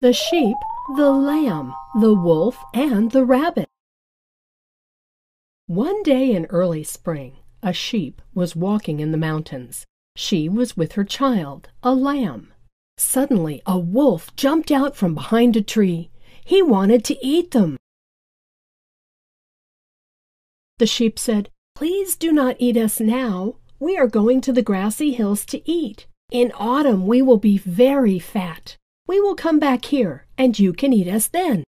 the sheep, the lamb, the wolf, and the rabbit. One day in early spring, a sheep was walking in the mountains. She was with her child, a lamb. Suddenly, a wolf jumped out from behind a tree. He wanted to eat them. The sheep said, Please do not eat us now. We are going to the grassy hills to eat. In autumn, we will be very fat. We will come back here, and you can eat us then.